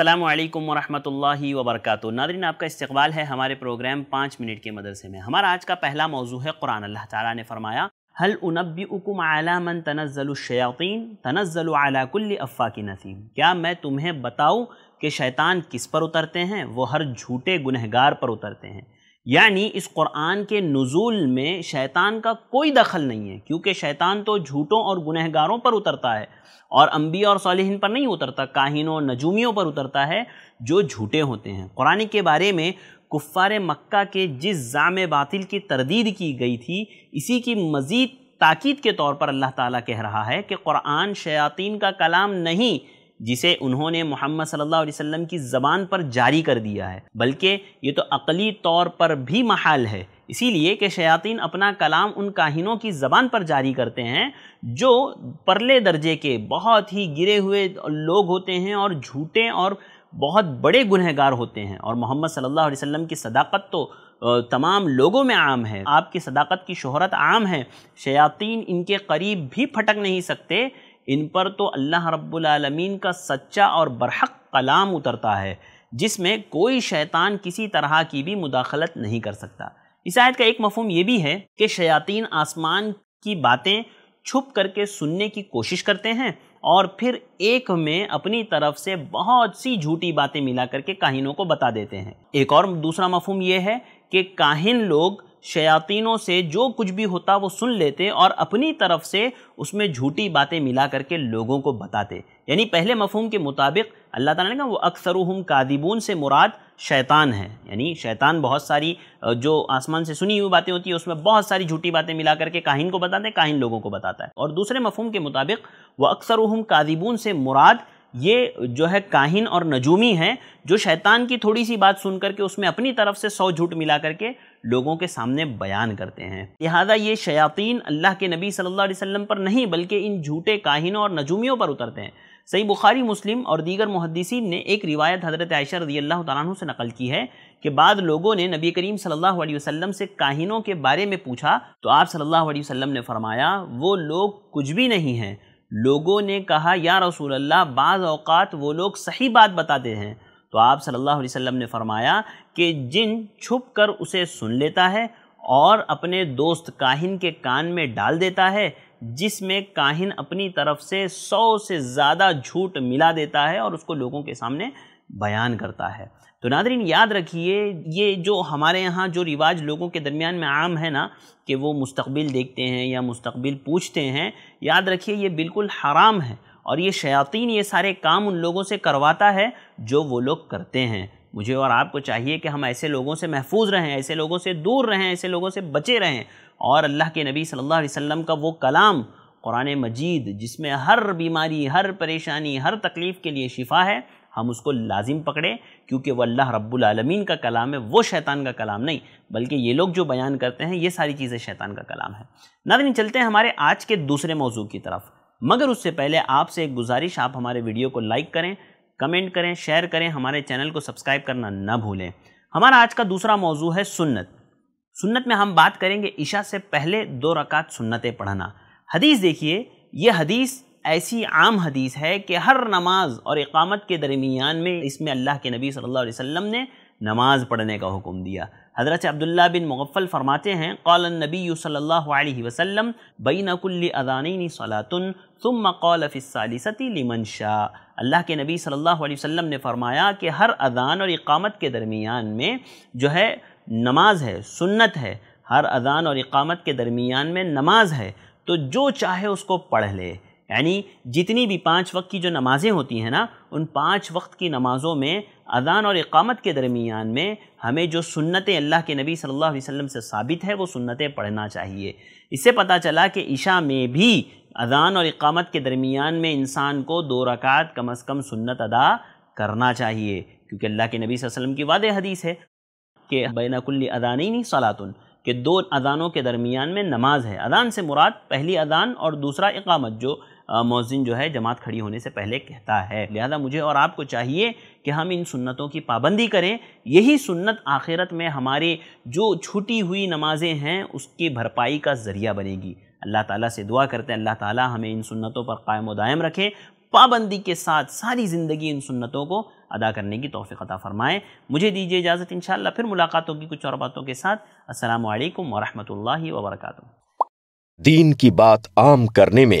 अल्लाम वरहमतुल्लि वबरक नादरीन आपका इस्तकबाल है हमारे प्रोग्राम पाँच मिनट के मदरसे में हमारा आज का पहला मौजू है कुरान अल्लाह ताला ने फरमाया हल उनबी उकुम आला मन तनज़लशयातीन आलाकुल्ल अफ़ा की नसीम क्या मैं तुम्हें बताऊँ कि शैतान किस पर उतरते हैं वो हर झूठे गुनहगार पर उतरते हैं यानी इस कुरान के नज़ुल में शैतान का कोई दखल नहीं है क्योंकि शैतान तो झूठों और गुनहगारों पर उतरता है और अम्बिया और सालहन पर नहीं उतरता काहिनों नजूमियों पर उतरता है जो झूठे होते हैं कुरान के बारे में कुफ़ार मक्का के जिस जाम बातिल की तरदीद की गई थी इसी की मज़ीद ताक़द के तौर पर अल्लाह ताला कह रहा है कि कुरान शयातीन का कलाम नहीं जिसे उन्होंने मोहम्मद सल्लल्लाहु अलैहि वसल्लम की ज़बान पर जारी कर दिया है बल्कि ये तो अकली तौर पर भी महाल है इसीलिए कि शयातीन अपना कलाम उन काहिनों की ज़बान पर जारी करते हैं जो परले दर्जे के बहुत ही गिरे हुए लोग होते हैं और झूठे और बहुत बड़े गुनहगार होते हैं और मोहम्मद सल्लल्लाहु अलैहि वसल्लम की सदाकत तो तमाम लोगों में आम है आपकी सदाकत की शोहरत आम है शयातीन इनके करीब भी फटक नहीं सकते इन पर तो अल्लाह रब्लमीन का सच्चा और बरहक कलाम उतरता है जिसमें कोई शैतान किसी तरह की भी मुदाखलत नहीं कर सकता इस आयत का एक मफहम यह भी है कि शयातीन आसमान की बातें छुप करके सुनने की कोशिश करते हैं और फिर एक में अपनी तरफ से बहुत सी झूठी बातें मिला करके काहिनों को बता देते हैं एक और दूसरा मफहम यह है कि काहिन लोग शयातीनों से जो कुछ भी होता वो सुन लेते और अपनी तरफ से उसमें झूठी बातें मिला करके लोगों को बताते यानी पहले मफहम के मुताबिक अल्लाह ताला ने कहा वो अक्सर हम कादिबून से मुराद शैतान है यानी शैतान बहुत सारी जो आसमान से सुनी हुई बातें होती है उसमें बहुत सारी झूठी बातें मिला करके काहिन को बताते हैं काहिन लोगों को बताता है और दूसरे मफहम के मुताबिक वह अक्सर हम कादिबून से मुराद ये जो है काहिन और नजूमी हैं जो शैतान की थोड़ी सी बात सुन करके उसमें अपनी तरफ से सौ झूठ मिला करके लोगों के सामने बयान करते हैं लिहाजा ये शयातीन अल्लाह के नबी सल्लल्लाहु अलैहि वसल्लम पर नहीं बल्कि इन झूठे काहिनों और नजूमियों पर उतरते हैं सही बुखारी मुस्लिम और दीगर मुहदसिन ने एक रिवायत हज़रत आयशा रजी अल्लाह तु से नकल की है कि बाद लोगों ने नबी करीम सल्लल्लाहु अलैहि वसल्लम से काहिनों के बारे में पूछा तो आप सल्लल्लाहु अलैहि वसल्लम ने फरमाया वो लोग कुछ भी नहीं हैं लोगों ने कहा या रसूल अल्लाह बाज़ अवकात वो लोग सही बात बताते हैं तो आप सल्लल्लाहु अलैहि वसल्लम ने फरमाया कि जिन छुप कर उसे सुन लेता है और अपने दोस्त काहिन के कान में डाल देता है जिसमें काहिन अपनी तरफ से सौ से ज़्यादा झूठ मिला देता है और उसको लोगों के सामने बयान करता है तो नादरीन याद रखिए ये जो हमारे यहाँ जो रिवाज लोगों के दरमियान में आम है ना कि वो मुस्तबिल देखते हैं या मुस्तबिल पूछते हैं याद रखिए ये बिल्कुल हराम है और ये शयातीन ये सारे काम उन लोगों से करवाता है जो वो लोग करते हैं मुझे और आपको चाहिए कि हम ऐसे लोगों से महफूज रहें ऐसे लोगों से दूर रहें ऐसे लोगों से बचे रहें और अल्लाह के नबी सल्लल्लाहु अलैहि वसल्लम का वो कलाम कुरान मजीद जिसमें हर बीमारी हर परेशानी हर तकलीफ़ के लिए शिफा है हम उसको लाजिम पकड़ें क्योंकि वह रब्बुल आलमीन का कलाम है वो शैतान का कलाम नहीं बल्कि ये लोग जो बयान करते हैं ये सारी चीज़ें शैतान का कलाम है नादनी चलते हैं हमारे आज के दूसरे मौजू की तरफ मगर उससे पहले आपसे एक गुजारिश आप हमारे वीडियो को लाइक करें कमेंट करें शेयर करें हमारे चैनल को सब्सक्राइब करना ना भूलें हमारा आज का दूसरा मौजू है सुन्नत सुन्नत में हम बात करेंगे ईशा से पहले दो रकात सुन्नतें पढ़ना हदीस देखिए यह हदीस ऐसी आम हदीस है कि हर नमाज और इकामत के दरमियान में इसमें अल्लाह के नबी सल्लल्लाहु अलैहि वसल्लम ने नमाज पढ़ने का हुक्म दिया हज़रत अब्दुल्ला बिन मुगफ़ल फरमाते हैं कौल नबी सल्लल्लाहु अलैहि वसल्लम बैनकुल्ल अदानी सलातन तुम कौलफ़ालसती लिमन अल्लाह के नबी सल्लल्लाहु अलैहि वसल्लम ने फरमाया कि हर अजान और इकामत के दरमियान में जो है नमाज है सुन्नत है हर अजान और इकामत के दरमियान में नमाज है तो जो चाहे उसको पढ़ ले यानी जितनी भी पाँच वक्त की जो नमाज़ें होती हैं ना उन पाँच वक्त की नमाज़ों में अजान और इकामत के दरमियान में हमें जो सुन्नतें अल्लाह के नबी सल्लल्लाहु अलैहि वसल्लम से साबित है वो सुन्नतें पढ़ना चाहिए इससे पता चला कि ईशा में भी अजान और इकामत के दरमियान में इंसान को दो रकात कम अज़ कम सुन्नत अदा करना चाहिए क्योंकि अल्लाह के नबी वसल्लम की वाद हदीस है कि बैनकुल्ली अदानी नहीं सलातुन कि दो अजानों के दरमियान में नमाज है अदान से मुराद पहली अदान और दूसरा इकामत जो मोजिन जो है जमात खड़ी होने से पहले कहता है लिहाजा मुझे और आपको चाहिए कि हम इन सुन्नतों की पाबंदी करें यही सुन्नत आखिरत में हमारी जो छुटी हुई नमाजें हैं उसकी भरपाई का ज़रिया बनेगी अल्लाह ताला से दुआ करते हैं अल्लाह ताला हमें इन सुन्नतों पर कायम दायम रखे पाबंदी के साथ सारी ज़िंदगी इन सुन्नतों को अदा करने की तोफ़ी अदा फ़रमाएँ मुझे दीजिए इजाज़त इन फिर मुलाकातों की कुछ और बातों के साथ असल वरहमल वर्का दीन की बात आम करने में